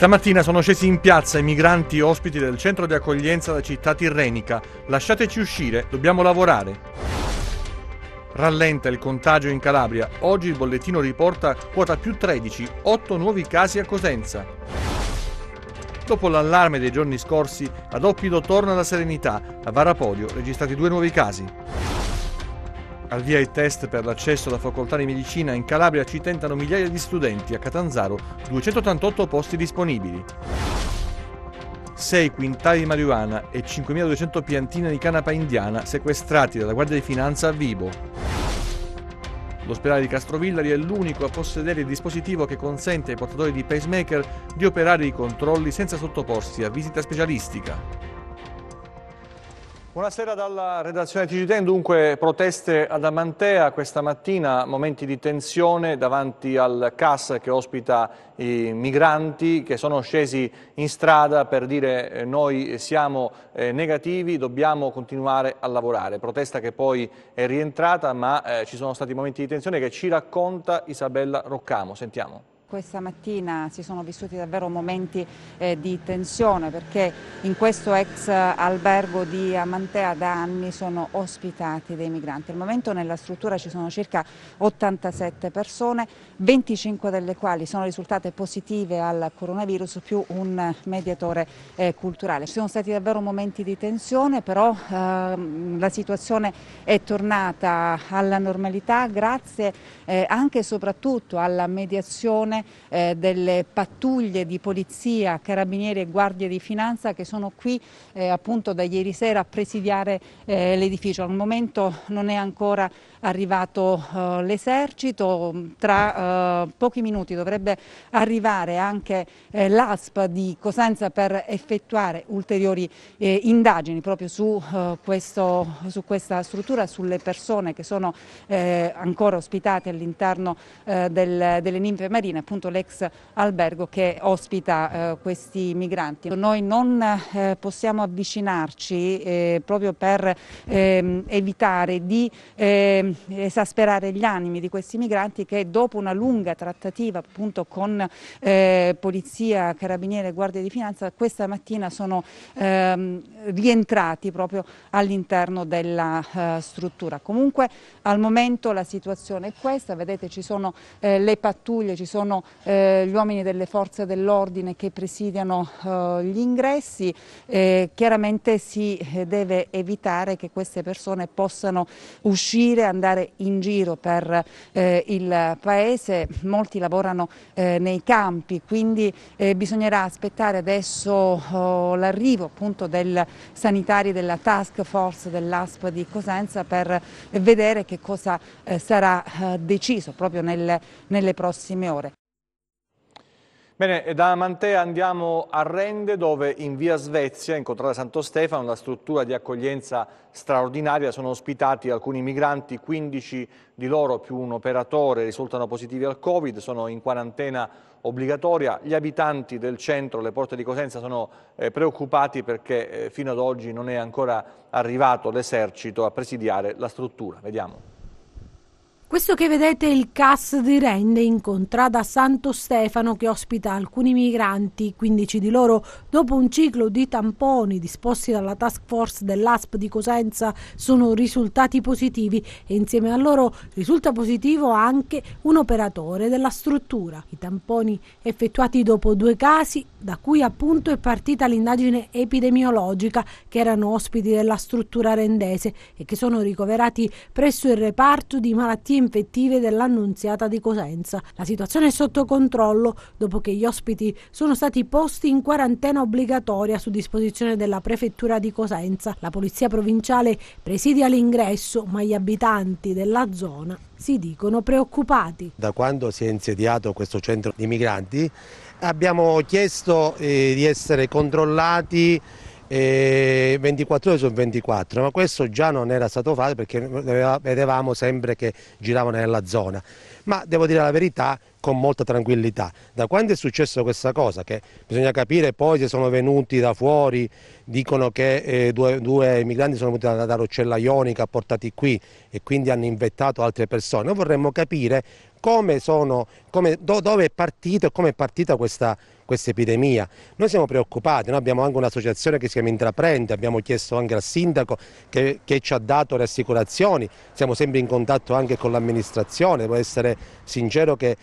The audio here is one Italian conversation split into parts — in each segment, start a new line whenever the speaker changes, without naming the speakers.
Stamattina sono scesi in piazza i migranti ospiti del centro di accoglienza della città tirrenica. Lasciateci uscire, dobbiamo lavorare. Rallenta il contagio in Calabria. Oggi il bollettino riporta quota più 13, 8 nuovi casi a Cosenza. Dopo l'allarme dei giorni scorsi, ad Oppido torna la serenità. A Varapodio registrati due nuovi casi. Al via i test per l'accesso alla facoltà di medicina in Calabria ci tentano migliaia di studenti, a Catanzaro 288 posti disponibili. 6 quintali di marijuana e 5.200 piantine di canapa indiana sequestrati dalla Guardia di Finanza a Vibo. L'ospedale di Castrovillari è l'unico a possedere il dispositivo che consente ai portatori di pacemaker di operare i controlli senza sottoporsi a visita specialistica. Buonasera dalla redazione TGTN, dunque proteste ad Amantea questa mattina, momenti di tensione davanti al CAS che ospita i migranti che sono scesi in strada per dire eh, noi siamo eh, negativi, dobbiamo continuare a lavorare. Protesta che poi è rientrata ma eh, ci sono stati momenti di tensione che ci racconta Isabella Roccamo, sentiamo.
Questa mattina si sono vissuti davvero momenti eh, di tensione perché in questo ex albergo di Amantea da anni sono ospitati dei migranti. Al momento nella struttura ci sono circa 87 persone, 25 delle quali sono risultate positive al coronavirus più un mediatore eh, culturale. Ci sono stati davvero momenti di tensione, però eh, la situazione è tornata alla normalità grazie eh, anche e soprattutto alla mediazione eh, delle pattuglie di polizia, carabinieri e guardie di finanza che sono qui eh, appunto da ieri sera a presidiare eh, l'edificio. Al momento non è ancora arrivato eh, l'esercito, tra eh, pochi minuti dovrebbe arrivare anche eh, l'ASP di Cosenza per effettuare ulteriori indagini proprio su, questo, su, questa struttura, sulle persone che sono ancora ospitate all'interno del, delle ninfe marine appunto l'ex albergo che ospita eh, questi migranti. Noi non eh, possiamo avvicinarci eh, proprio per ehm, evitare di ehm, esasperare gli animi di questi migranti che dopo una lunga trattativa appunto con eh, polizia, carabinieri e guardia di finanza questa mattina sono ehm, rientrati proprio all'interno della eh, struttura. Comunque al momento la situazione è questa, vedete ci sono eh, le pattuglie, ci sono eh, gli uomini delle forze dell'ordine che presidiano eh, gli ingressi. Eh, chiaramente si eh, deve evitare che queste persone possano uscire, andare in giro per eh, il paese. Molti lavorano eh, nei campi, quindi bisognerà aspettare adesso oh, l'arrivo appunto del sanitario della task force dell'ASP di Cosenza per vedere che cosa sarà deciso proprio nel, nelle prossime ore.
Bene, da Mantea andiamo a Rende dove in via Svezia, in contrada Santo Stefano, la struttura di accoglienza straordinaria sono ospitati alcuni migranti, 15 di loro più un operatore risultano positivi al Covid, sono in quarantena obbligatoria. Gli abitanti del centro, le porte di Cosenza, sono eh, preoccupati perché eh, fino ad oggi non è ancora arrivato l'esercito a presidiare la struttura. Vediamo.
Questo che vedete è il CAS di Rende in contrada Santo Stefano che ospita alcuni migranti, 15 di loro, dopo un ciclo di tamponi disposti dalla task force dell'ASP di Cosenza sono risultati positivi e insieme a loro risulta positivo anche un operatore della struttura. I tamponi effettuati dopo due casi da cui appunto è partita l'indagine epidemiologica che erano ospiti della struttura rendese e che sono ricoverati presso il reparto di malattie infettive dell'Annunziata di Cosenza. La situazione è sotto controllo dopo che gli ospiti sono stati posti in quarantena obbligatoria su disposizione della prefettura di Cosenza. La polizia provinciale presidia l'ingresso, ma gli abitanti della zona si dicono preoccupati.
Da quando si è insediato questo centro di migranti abbiamo chiesto eh, di essere controllati e 24 ore su 24, ma questo già non era stato fatto perché vedevamo sempre che giravano nella zona. Ma devo dire la verità con molta tranquillità. Da quando è successo questa cosa, che bisogna capire poi se sono venuti da fuori, dicono che eh, due, due migranti sono venuti da, da Roccella Ionica, portati qui e quindi hanno invettato altre persone, noi vorremmo capire come sono, come, do, dove è partito e come è partita questa cosa questa epidemia. Noi siamo preoccupati, noi abbiamo anche un'associazione che si chiama Intraprende, abbiamo chiesto anche al sindaco che, che ci ha dato rassicurazioni, siamo sempre in contatto anche con l'amministrazione, devo essere sincero che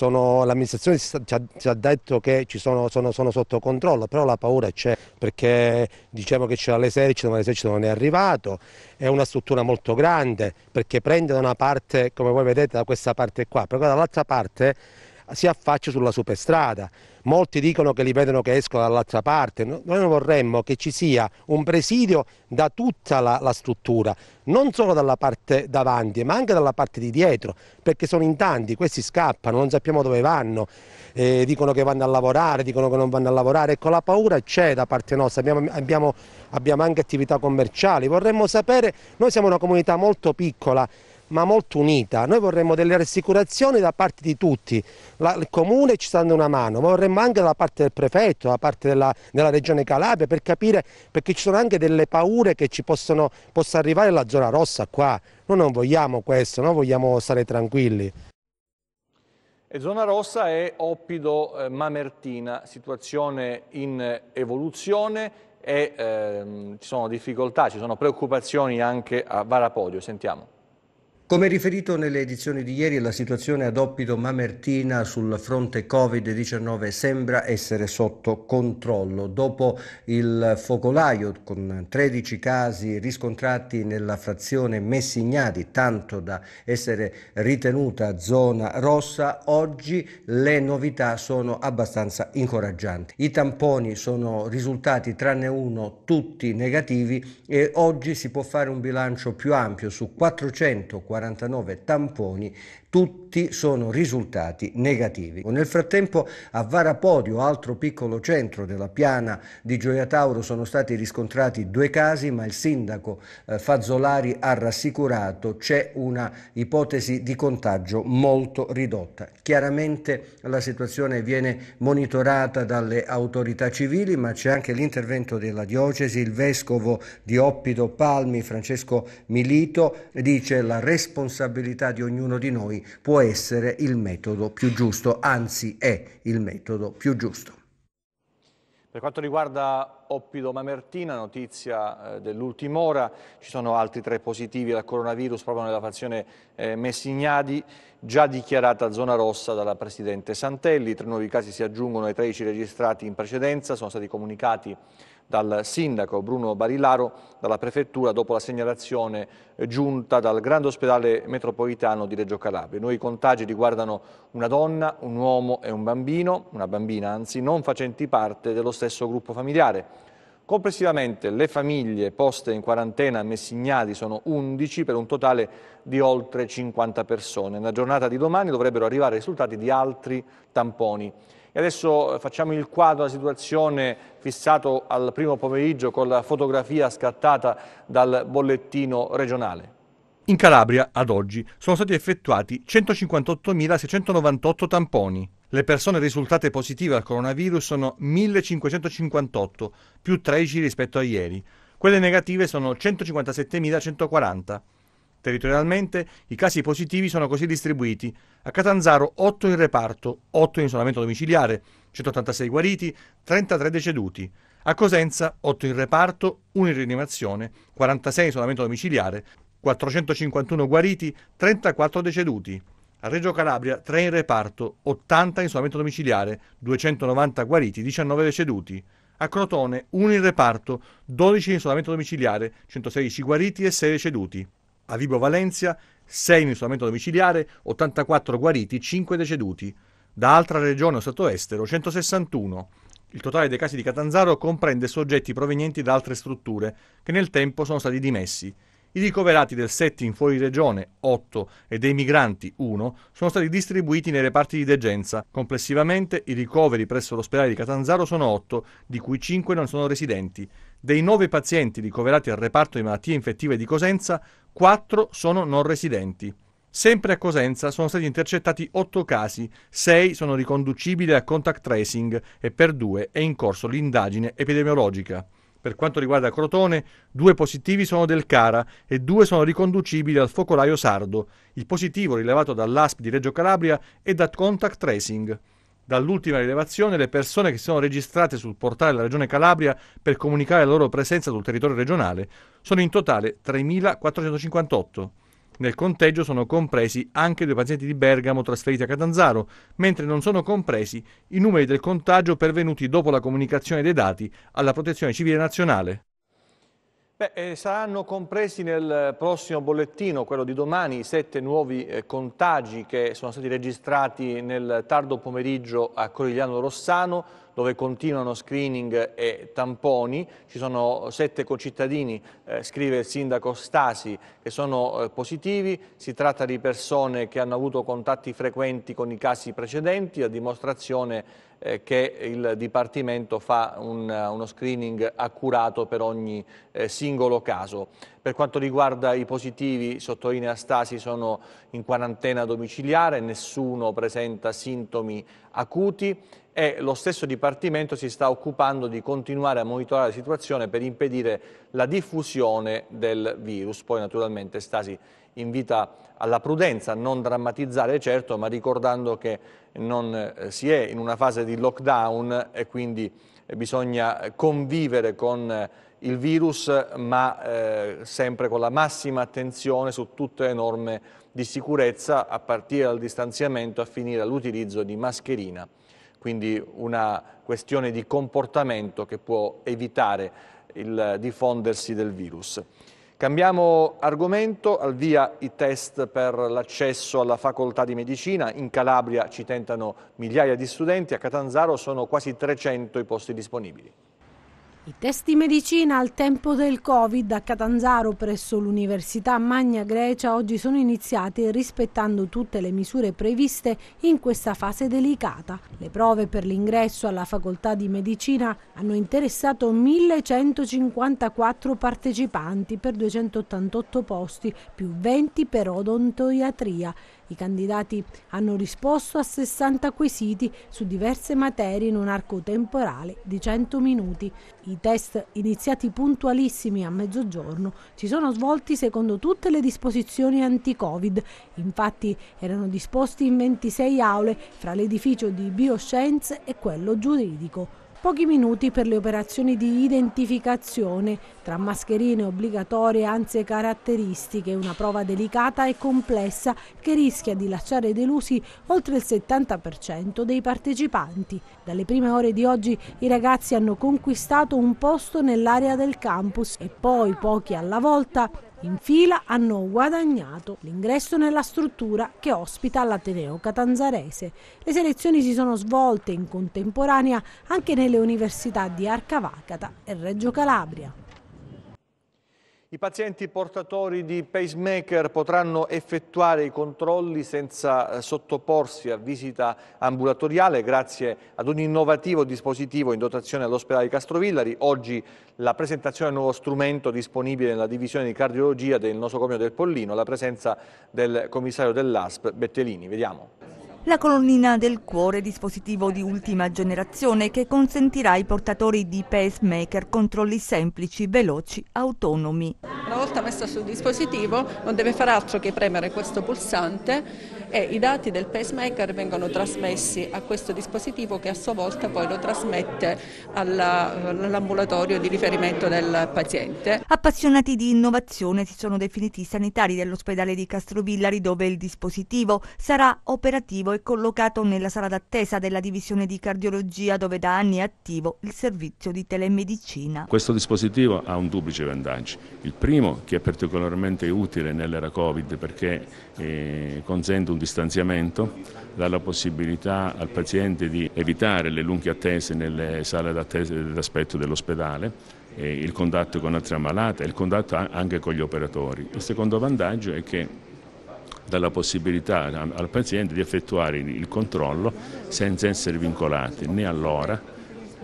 l'amministrazione ci ha, detto che ci sono, sono, sono, sotto controllo, però la paura c'è perché diciamo che c'era l'esercito, ma l'esercito non è arrivato, è una struttura molto grande perché prende da una parte, come voi vedete, da questa parte qua, però dall'altra parte si affaccia sulla superstrada. Molti dicono che li vedono che escono dall'altra parte. Noi vorremmo che ci sia un presidio da tutta la, la struttura, non solo dalla parte davanti, ma anche dalla parte di dietro, perché sono in tanti, questi scappano, non sappiamo dove vanno, eh, dicono che vanno a lavorare, dicono che non vanno a lavorare. Ecco, la paura c'è da parte nostra, abbiamo, abbiamo, abbiamo anche attività commerciali, vorremmo sapere, noi siamo una comunità molto piccola, ma molto unita. Noi vorremmo delle rassicurazioni da parte di tutti, la, il comune ci sta dando una mano, ma vorremmo anche da parte del prefetto, da parte della, della regione Calabria per capire perché ci sono anche delle paure che ci possono, possa arrivare la zona rossa qua. Noi non vogliamo questo, noi vogliamo stare tranquilli.
E zona rossa è Oppido eh, Mamertina, situazione in evoluzione e ehm, ci sono difficoltà, ci sono preoccupazioni anche a Varapodio, sentiamo.
Come riferito nelle edizioni di ieri, la situazione ad Oppido Mamertina sul fronte Covid-19 sembra essere sotto controllo. Dopo il focolaio con 13 casi riscontrati nella frazione Messignadi, tanto da essere ritenuta zona rossa, oggi le novità sono abbastanza incoraggianti. I tamponi sono risultati, tranne uno, tutti negativi e oggi si può fare un bilancio più ampio su 440 49 tamponi tutti sono risultati negativi. Nel frattempo a Varapodio, altro piccolo centro della piana di Gioia Tauro, sono stati riscontrati due casi, ma il sindaco eh, Fazzolari ha rassicurato c'è una ipotesi di contagio molto ridotta. Chiaramente la situazione viene monitorata dalle autorità civili, ma c'è anche l'intervento della diocesi, il vescovo di Oppido Palmi, Francesco Milito, dice la responsabilità di ognuno di noi può essere il metodo più giusto, anzi è il metodo più giusto.
Per quanto riguarda Oppido Mamertina, notizia eh, dell'ultima ora, ci sono altri tre positivi al coronavirus proprio nella frazione eh, Messignadi, già dichiarata zona rossa dalla Presidente Santelli. Tre nuovi casi si aggiungono ai 13 registrati in precedenza, sono stati comunicati dal sindaco Bruno Barilaro, dalla prefettura dopo la segnalazione eh, giunta dal Grande Ospedale Metropolitano di Reggio Calabria. I contagi riguardano una donna, un uomo e un bambino, una bambina anzi, non facenti parte dello stesso gruppo familiare. Complessivamente le famiglie poste in quarantena a Messignali sono 11 per un totale di oltre 50 persone. Nella giornata di domani dovrebbero arrivare i risultati di altri tamponi. E adesso eh, facciamo il quadro della situazione fissato al primo pomeriggio con la fotografia scattata dal bollettino regionale. In Calabria, ad oggi, sono stati effettuati 158.698 tamponi, le persone risultate positive al coronavirus sono 1558, più 13 rispetto a ieri. Quelle negative sono 157.140. Territorialmente i casi positivi sono così distribuiti. A Catanzaro 8 in reparto, 8 in isolamento domiciliare, 186 guariti, 33 deceduti. A Cosenza 8 in reparto, 1 in rianimazione, 46 in isolamento domiciliare, 451 guariti, 34 deceduti. A Reggio Calabria 3 in reparto, 80 in isolamento domiciliare, 290 guariti, 19 deceduti. A Crotone 1 in reparto, 12 in isolamento domiciliare, 116 guariti e 6 deceduti. A Vibo Valencia 6 in isolamento domiciliare, 84 guariti, 5 deceduti. Da altra regione o stato estero 161. Il totale dei casi di Catanzaro comprende soggetti provenienti da altre strutture che nel tempo sono stati dimessi. I ricoverati del in fuori regione 8 e dei migranti 1 sono stati distribuiti nei reparti di degenza. Complessivamente i ricoveri presso l'ospedale di Catanzaro sono 8, di cui 5 non sono residenti. Dei 9 pazienti ricoverati al reparto di malattie infettive di Cosenza, 4 sono non residenti. Sempre a Cosenza sono stati intercettati 8 casi, 6 sono riconducibili a contact tracing e per 2 è in corso l'indagine epidemiologica. Per quanto riguarda Crotone, due positivi sono del Cara e due sono riconducibili al focolaio sardo, il positivo rilevato dall'ASP di Reggio Calabria è da Contact Tracing. Dall'ultima rilevazione, le persone che si sono registrate sul portale della Regione Calabria per comunicare la loro presenza sul territorio regionale sono in totale 3.458. Nel conteggio sono compresi anche due pazienti di Bergamo trasferiti a Catanzaro, mentre non sono compresi i numeri del contagio pervenuti dopo la comunicazione dei dati alla Protezione Civile Nazionale. Beh, eh, saranno compresi nel prossimo bollettino, quello di domani, i sette nuovi eh, contagi che sono stati registrati nel tardo pomeriggio a Corigliano Rossano, dove continuano screening e tamponi, ci sono sette concittadini, eh, scrive il sindaco Stasi, che sono eh, positivi, si tratta di persone che hanno avuto contatti frequenti con i casi precedenti, a dimostrazione eh, che il Dipartimento fa un, uno screening accurato per ogni eh, singolo caso. Per quanto riguarda i positivi, sottolinea Stasi, sono in quarantena domiciliare, nessuno presenta sintomi acuti e lo stesso Dipartimento si sta occupando di continuare a monitorare la situazione per impedire la diffusione del virus. Poi naturalmente Stasi invita alla prudenza, a non drammatizzare certo, ma ricordando che non eh, si è in una fase di lockdown e quindi eh, bisogna convivere con eh, il virus ma eh, sempre con la massima attenzione su tutte le norme di sicurezza a partire dal distanziamento a finire all'utilizzo di mascherina quindi una questione di comportamento che può evitare il diffondersi del virus. Cambiamo argomento, al via i test per l'accesso alla facoltà di medicina, in Calabria ci tentano migliaia di studenti, a Catanzaro sono quasi 300 i posti disponibili.
I test di medicina al tempo del Covid a Catanzaro presso l'Università Magna Grecia oggi sono iniziati rispettando tutte le misure previste in questa fase delicata. Le prove per l'ingresso alla facoltà di medicina hanno interessato 1154 partecipanti per 288 posti più 20 per odontoiatria i candidati hanno risposto a 60 quesiti su diverse materie in un arco temporale di 100 minuti. I test iniziati puntualissimi a mezzogiorno si sono svolti secondo tutte le disposizioni anti-Covid. Infatti erano disposti in 26 aule fra l'edificio di bioscienze e quello giuridico pochi minuti per le operazioni di identificazione tra mascherine obbligatorie, anzi caratteristiche, una prova delicata e complessa che rischia di lasciare delusi oltre il 70% dei partecipanti. Dalle prime ore di oggi i ragazzi hanno conquistato un posto nell'area del campus e poi, pochi alla volta, in fila hanno guadagnato l'ingresso nella struttura che ospita l'Ateneo Catanzarese. Le selezioni si sono svolte in contemporanea anche nelle università di Arcavacata e Reggio Calabria.
I pazienti portatori di pacemaker potranno effettuare i controlli senza eh, sottoporsi a visita ambulatoriale grazie ad un innovativo dispositivo in dotazione all'ospedale Castrovillari. Oggi la presentazione del nuovo strumento disponibile nella divisione di cardiologia del nosocomio del Pollino, la presenza del commissario dell'ASP Bettelini. Vediamo.
La colonnina del cuore dispositivo di ultima generazione che consentirà ai portatori di pacemaker controlli semplici, veloci, autonomi.
Una volta messa sul dispositivo non deve fare altro che premere questo pulsante e i dati del pacemaker vengono trasmessi a questo dispositivo che a sua volta poi lo trasmette all'ambulatorio di riferimento del
paziente. Appassionati di innovazione si sono definiti i sanitari dell'ospedale di Castrovillari dove il dispositivo sarà operativo è collocato nella sala d'attesa della divisione di cardiologia dove da anni è attivo il servizio di telemedicina.
Questo dispositivo ha un duplice vantaggio. Il primo che è particolarmente utile nell'era Covid perché eh, consente un distanziamento, dà la possibilità al paziente di evitare le lunghe attese nelle sale d'attesa d'aspetto dell'ospedale eh, il contatto con altre ammalate e il contatto anche con gli operatori. Il secondo vantaggio è che dalla possibilità al paziente di effettuare il controllo senza essere vincolati né all'ora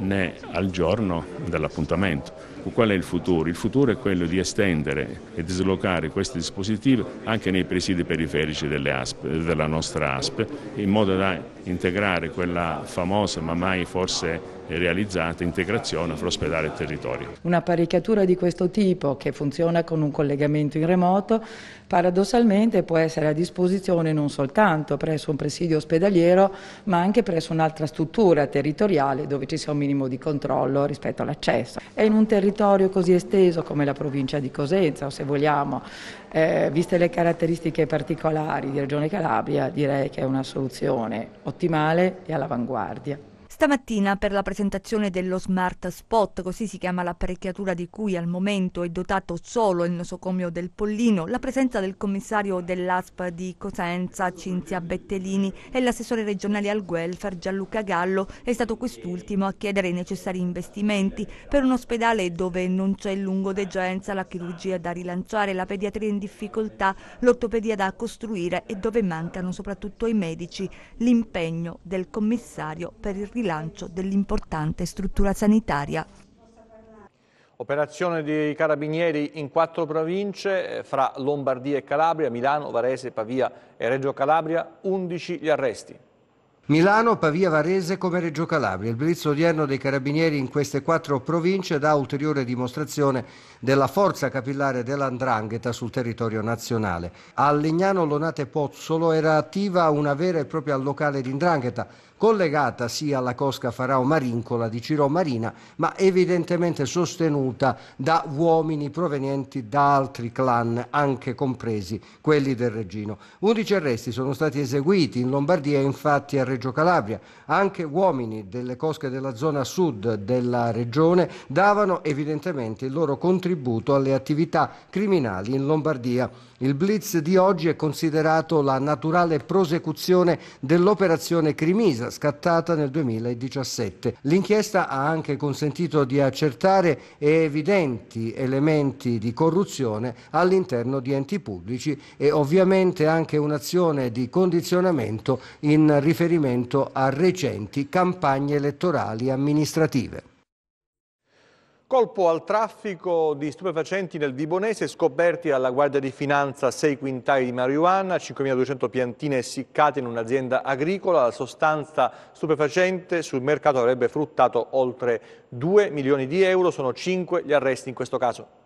né al giorno dell'appuntamento. Qual è il futuro? Il futuro è quello di estendere e dislocare questi dispositivi anche nei presidi periferici ASP, della nostra ASP, in modo da integrare quella famosa ma mai forse realizzata integrazione fra ospedale e territorio.
Un'apparecchiatura di questo tipo che funziona con un collegamento in remoto paradossalmente può essere a disposizione non soltanto presso un presidio ospedaliero ma anche presso un'altra struttura territoriale dove ci sia un minimo di controllo rispetto all'accesso. E in un territorio così esteso come la provincia di Cosenza o se vogliamo, eh, viste le caratteristiche particolari di Regione Calabria direi che è una soluzione ottimale e all'avanguardia.
Stamattina per la presentazione dello Smart Spot, così si chiama l'apparecchiatura di cui al momento è dotato solo il nosocomio del Pollino, la presenza del commissario dell'ASP di Cosenza Cinzia Bettelini e l'assessore regionale al welfare Gianluca Gallo è stato quest'ultimo a chiedere i necessari investimenti per un ospedale dove non c'è lungodegenza, la chirurgia da rilanciare, la pediatria in difficoltà, l'ortopedia da costruire e dove mancano soprattutto i medici, l'impegno del commissario per il rilancio rilancio dell'importante struttura sanitaria.
Operazione dei carabinieri in quattro province, eh, fra Lombardia e Calabria, Milano, Varese, Pavia e Reggio Calabria, 11 gli arresti.
Milano, Pavia, Varese come Reggio Calabria. Il blitz odierno dei carabinieri in queste quattro province dà ulteriore dimostrazione della forza capillare dell'andrangheta sul territorio nazionale. A Legnano, Lonate Pozzolo era attiva una vera e propria locale di indrangheta collegata sia alla cosca Farao Marincola di Ciro Marina, ma evidentemente sostenuta da uomini provenienti da altri clan, anche compresi quelli del Regino. Undici arresti sono stati eseguiti in Lombardia e infatti a Reggio Calabria. Anche uomini delle cosche della zona sud della regione davano evidentemente il loro contributo alle attività criminali in Lombardia. Il blitz di oggi è considerato la naturale prosecuzione dell'operazione Crimisa scattata nel 2017. L'inchiesta ha anche consentito di accertare evidenti elementi di corruzione all'interno di enti pubblici e ovviamente anche un'azione di condizionamento in riferimento a recenti campagne elettorali amministrative.
Colpo al traffico di stupefacenti nel Vibonese, scoperti dalla Guardia di Finanza 6 quintali di marijuana, 5.200 piantine essiccate in un'azienda agricola. La sostanza stupefacente sul mercato avrebbe fruttato oltre 2 milioni di euro. Sono 5 gli arresti in questo caso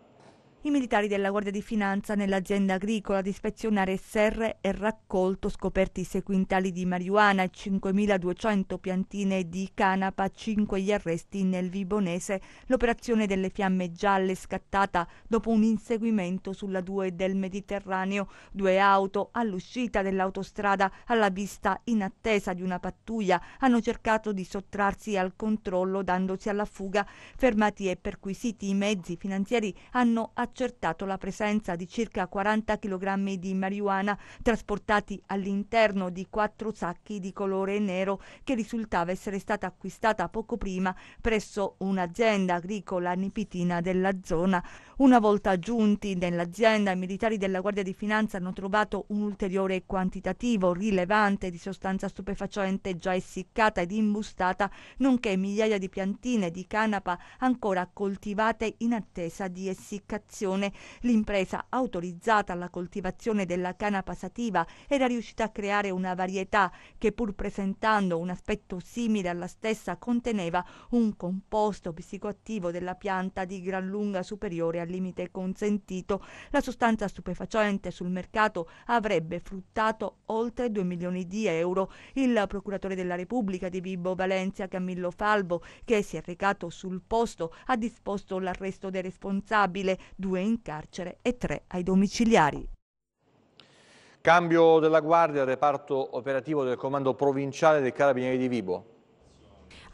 i militari della Guardia di Finanza nell'azienda agricola ad ispezionare serre e raccolto scoperti 6 quintali di marijuana, e 5.200 piantine di canapa, 5 gli arresti nel Vibonese. L'operazione delle fiamme gialle scattata dopo un inseguimento sulla 2 del Mediterraneo, due auto all'uscita dell'autostrada alla vista in attesa di una pattuglia hanno cercato di sottrarsi al controllo dandosi alla fuga. Fermati e perquisiti i mezzi finanziari hanno attaccato accertato la presenza di circa 40 kg di marijuana trasportati all'interno di quattro sacchi di colore nero che risultava essere stata acquistata poco prima presso un'azienda agricola nipitina della zona. Una volta giunti nell'azienda, i militari della Guardia di Finanza hanno trovato un ulteriore quantitativo rilevante di sostanza stupefacente già essiccata ed imbustata, nonché migliaia di piantine di canapa ancora coltivate in attesa di essiccazione. L'impresa autorizzata alla coltivazione della canapa sativa era riuscita a creare una varietà che pur presentando un aspetto simile alla stessa conteneva un composto psicoattivo della pianta di gran lunga superiore al limite consentito, la sostanza stupefacente sul mercato avrebbe fruttato oltre 2 milioni di euro. Il procuratore della Repubblica di Vibo Valencia, Camillo Falbo, che si è recato sul posto, ha disposto l'arresto del responsabile, due in carcere e tre ai domiciliari.
Cambio della guardia al reparto operativo del comando provinciale dei Carabinieri di Vibo.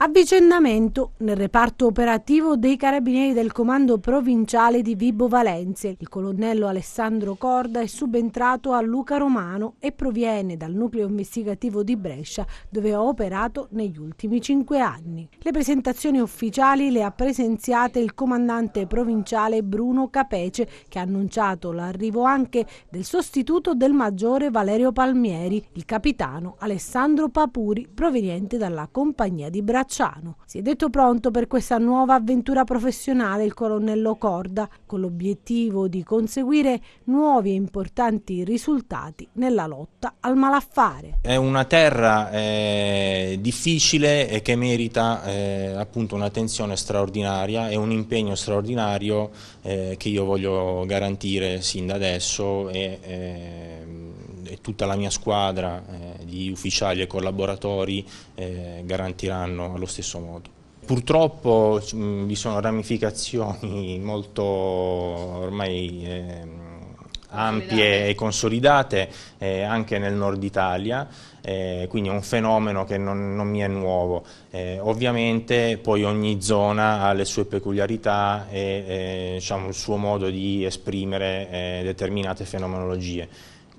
Avvicendamento nel reparto operativo dei carabinieri del comando provinciale di Vibo Valenze. Il colonnello Alessandro Corda è subentrato a Luca Romano e proviene dal nucleo investigativo di Brescia dove ha operato negli ultimi cinque anni. Le presentazioni ufficiali le ha presenziate il comandante provinciale Bruno Capece che ha annunciato l'arrivo anche del sostituto del maggiore Valerio Palmieri, il capitano Alessandro Papuri proveniente dalla compagnia di Braccio. Bracciano. Si è detto pronto per questa nuova avventura professionale il colonnello Corda, con l'obiettivo di conseguire nuovi e importanti risultati nella lotta al malaffare.
È una terra eh, difficile e che merita eh, appunto un'attenzione straordinaria e un impegno straordinario eh, che io voglio garantire sin da adesso e, ehm, e tutta la mia squadra eh, gli ufficiali e collaboratori eh, garantiranno allo stesso modo. Purtroppo mh, mm, vi sono ramificazioni molto ormai eh, ampie e consolidate eh, anche nel nord Italia, eh, quindi è un fenomeno che non, non mi è nuovo. Eh, ovviamente poi ogni zona ha le sue peculiarità e eh, diciamo, il suo modo di esprimere eh, determinate fenomenologie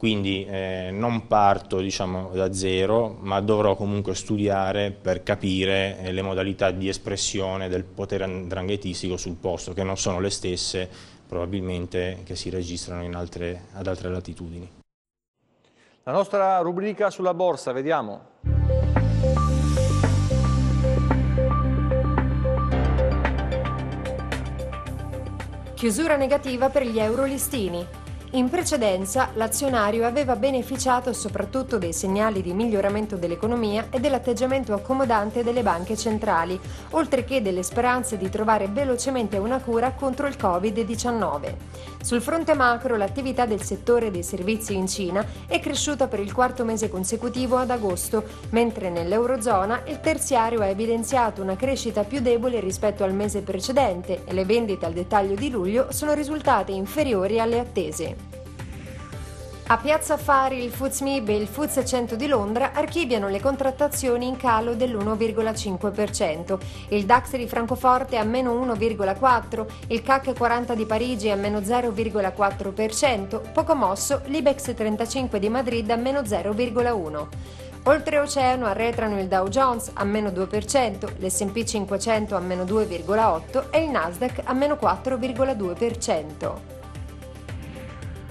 quindi eh, non parto diciamo, da zero, ma dovrò comunque studiare per capire eh, le modalità di espressione del potere andranghetistico sul posto, che non sono le stesse probabilmente che si registrano altre, ad altre latitudini.
La nostra rubrica sulla borsa, vediamo.
Chiusura negativa per gli euro listini. In precedenza l'azionario aveva beneficiato soprattutto dei segnali di miglioramento dell'economia e dell'atteggiamento accomodante delle banche centrali, oltre che delle speranze di trovare velocemente una cura contro il Covid-19. Sul fronte macro, l'attività del settore dei servizi in Cina è cresciuta per il quarto mese consecutivo ad agosto, mentre nell'Eurozona il terziario ha evidenziato una crescita più debole rispetto al mese precedente e le vendite al dettaglio di luglio sono risultate inferiori alle attese. A Piazza Fari, il Foods MIB e il Foods 100 di Londra archiviano le contrattazioni in calo dell'1,5%. Il DAX di Francoforte a meno 1,4%, il CAC 40 di Parigi a meno 0,4%, poco mosso l'Ibex 35 di Madrid a meno 0,1%. Oltreoceano arretrano il Dow Jones a meno 2%, l'SP 500 a meno 2,8% e il Nasdaq a meno 4,2%.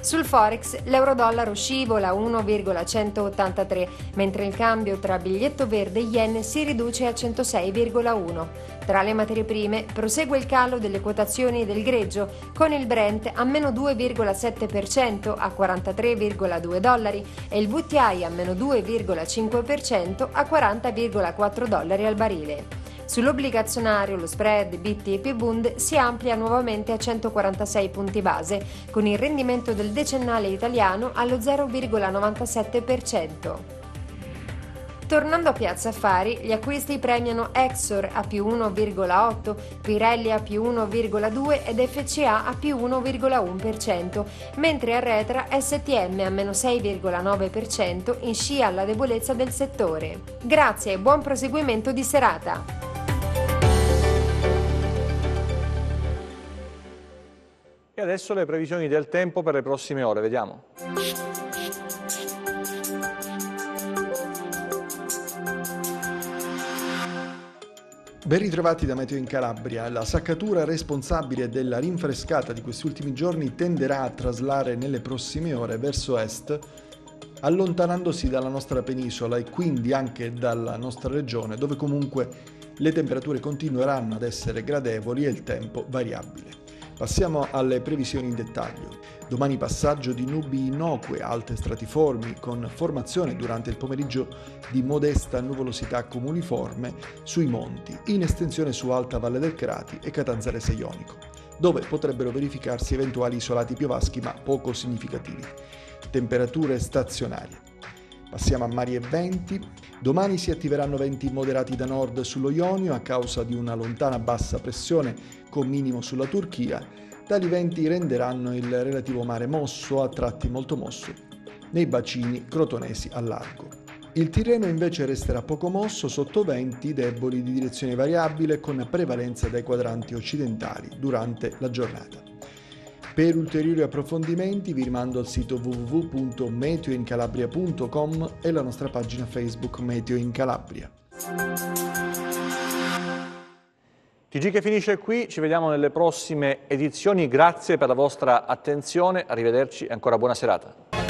Sul Forex l'euro-dollaro scivola 1,183, mentre il cambio tra biglietto verde e yen si riduce a 106,1. Tra le materie prime prosegue il calo delle quotazioni del greggio, con il Brent a meno 2,7% a 43,2 dollari e il WTI a meno 2,5% a 40,4 dollari al barile. Sull'obbligazionario lo spread BTP Bund si amplia nuovamente a 146 punti base, con il rendimento del decennale italiano allo 0,97%. Tornando a Piazza Affari, gli acquisti premiano Exor a più 1,8, Pirelli a più 1,2 ed FCA a più 1,1%, mentre arretra STM a meno 6,9% in scia alla debolezza del settore. Grazie e buon proseguimento di serata!
E adesso le previsioni del tempo per le prossime ore, vediamo.
Ben ritrovati da Meteo in Calabria. La saccatura responsabile della rinfrescata di questi ultimi giorni tenderà a traslare nelle prossime ore verso est, allontanandosi dalla nostra penisola e quindi anche dalla nostra regione, dove comunque le temperature continueranno ad essere gradevoli e il tempo variabile. Passiamo alle previsioni in dettaglio. Domani passaggio di nubi innocue, alte stratiformi, con formazione durante il pomeriggio di modesta nuvolosità comuniforme sui monti, in estensione su Alta Valle del Crati e Catanzarese Ionico, dove potrebbero verificarsi eventuali isolati piovaschi ma poco significativi. Temperature stazionarie. Passiamo a mari e venti. Domani si attiveranno venti moderati da nord sullo Ionio a causa di una lontana bassa pressione con minimo sulla Turchia. Tali venti renderanno il relativo mare mosso, a tratti molto mosso, nei bacini crotonesi a largo. Il Tirreno invece resterà poco mosso sotto venti deboli di direzione variabile con prevalenza dai quadranti occidentali durante la giornata. Per ulteriori approfondimenti vi rimando al sito www.meteoincalabria.com e la nostra pagina Facebook Meteo in Calabria.
TG che finisce qui, ci vediamo nelle prossime edizioni, grazie per la vostra attenzione, arrivederci e ancora buona serata.